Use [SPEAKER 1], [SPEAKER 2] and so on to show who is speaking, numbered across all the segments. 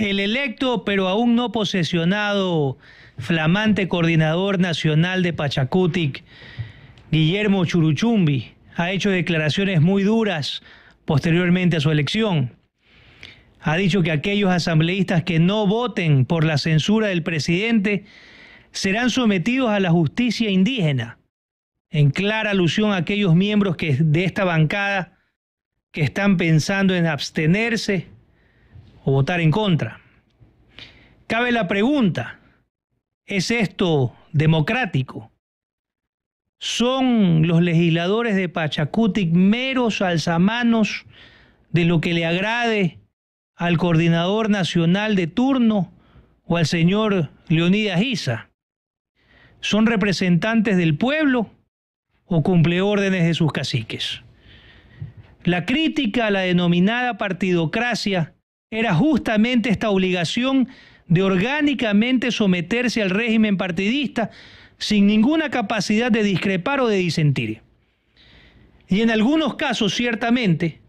[SPEAKER 1] El electo, pero aún no posesionado, flamante coordinador nacional de Pachacutic, Guillermo Churuchumbi, ha hecho declaraciones muy duras posteriormente a su elección. Ha dicho que aquellos asambleístas que no voten por la censura del presidente serán sometidos a la justicia indígena, en clara alusión a aquellos miembros que, de esta bancada que están pensando en abstenerse o votar en contra. Cabe la pregunta, ¿es esto democrático? ¿Son los legisladores de Pachacútic meros alzamanos de lo que le agrade al coordinador nacional de turno o al señor Leonidas Isa? ¿Son representantes del pueblo o cumple órdenes de sus caciques? La crítica a la denominada partidocracia era justamente esta obligación de orgánicamente someterse al régimen partidista sin ninguna capacidad de discrepar o de disentir. Y en algunos casos, ciertamente,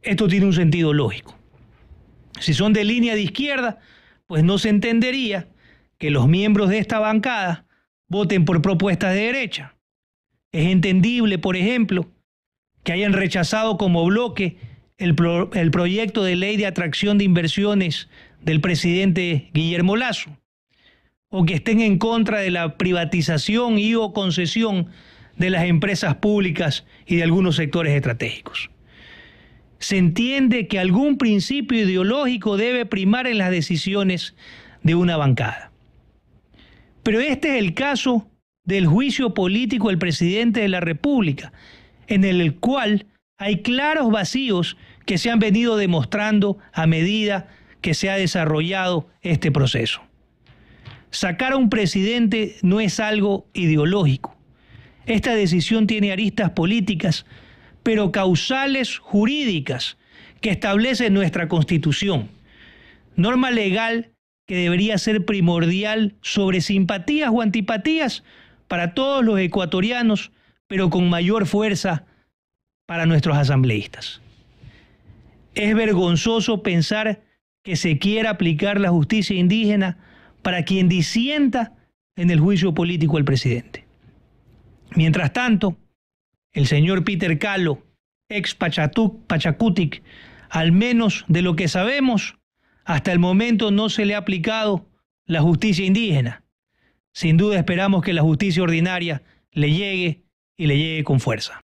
[SPEAKER 1] esto tiene un sentido lógico. Si son de línea de izquierda, pues no se entendería que los miembros de esta bancada voten por propuestas de derecha. Es entendible, por ejemplo, que hayan rechazado como bloque el, proyecto de ley de atracción de inversiones del presidente Guillermo Lazo, o que estén en contra de la privatización y o concesión de las empresas públicas y de algunos sectores estratégicos. Se entiende que algún principio ideológico debe primar en las decisiones de una bancada. Pero este es el caso del juicio político del presidente de la República, en el cual hay claros vacíos que se han venido demostrando a medida que se ha desarrollado este proceso. Sacar a un presidente no es algo ideológico. Esta decisión tiene aristas políticas, pero causales jurídicas que establece nuestra Constitución. Norma legal que debería ser primordial sobre simpatías o antipatías para todos los ecuatorianos, pero con mayor fuerza para nuestros asambleístas. Es vergonzoso pensar que se quiera aplicar la justicia indígena para quien disienta en el juicio político al presidente. Mientras tanto, el señor Peter Kahlo, ex Pachatuk, Pachacutic, al menos de lo que sabemos, hasta el momento no se le ha aplicado la justicia indígena. Sin duda esperamos que la justicia ordinaria le llegue y le llegue con fuerza.